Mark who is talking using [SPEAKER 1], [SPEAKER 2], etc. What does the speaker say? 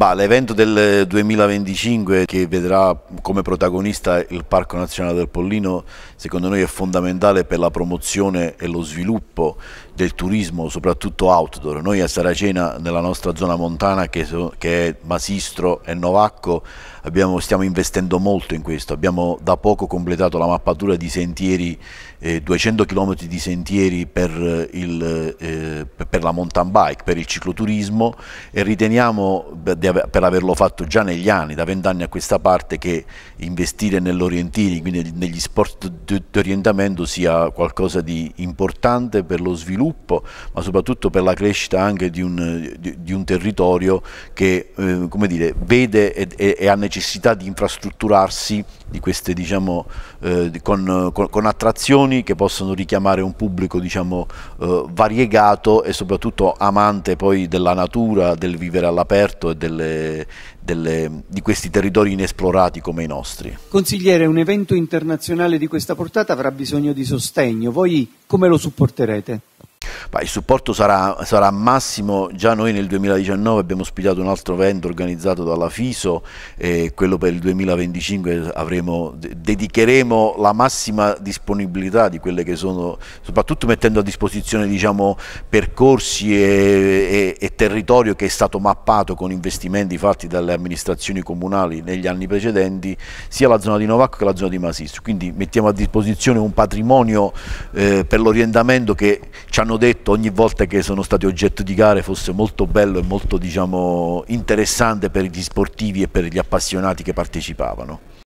[SPEAKER 1] Bah, l'evento del 2025 che vedrà come protagonista il Parco Nazionale del Pollino secondo noi è fondamentale per la promozione e lo sviluppo del turismo, soprattutto outdoor. Noi a Saracena, nella nostra zona montana che, so, che è Masistro e Novacco, abbiamo, stiamo investendo molto in questo. Abbiamo da poco completato la mappatura di sentieri, eh, 200 km di sentieri per, eh, il, eh, per la mountain bike, per il cicloturismo e riteniamo di per averlo fatto già negli anni, da vent'anni a questa parte, che investire nell'orientini, quindi negli sport di orientamento sia qualcosa di importante per lo sviluppo, ma soprattutto per la crescita anche di un, di, di un territorio che eh, dire, vede e, e, e, ha necessità di infrastrutturarsi di queste, diciamo, eh, con, con, con, attrazioni che possono richiamare un pubblico diciamo, eh, variegato e soprattutto amante poi della natura, del vivere all'aperto e del delle, delle, di questi territori inesplorati come i nostri.
[SPEAKER 2] Consigliere, un evento internazionale di questa portata avrà bisogno di sostegno. Voi come lo supporterete?
[SPEAKER 1] Ma il supporto sarà, sarà, massimo, già noi nel 2019 abbiamo ospitato un altro evento organizzato dalla FISO, eh, quello per il 2025 avremo, dedicheremo la massima disponibilità di quelle che sono, soprattutto mettendo a disposizione diciamo, percorsi e, e, e territorio che è stato mappato con investimenti fatti dalle amministrazioni comunali negli anni precedenti, sia la zona di Novacco che la zona di Masistro. Quindi mettiamo a disposizione un patrimonio eh, per l'orientamento che ci hanno detto detto ogni volta che sono stati oggetto di gare fosse molto bello e molto diciamo, interessante per gli sportivi e per gli appassionati che partecipavano.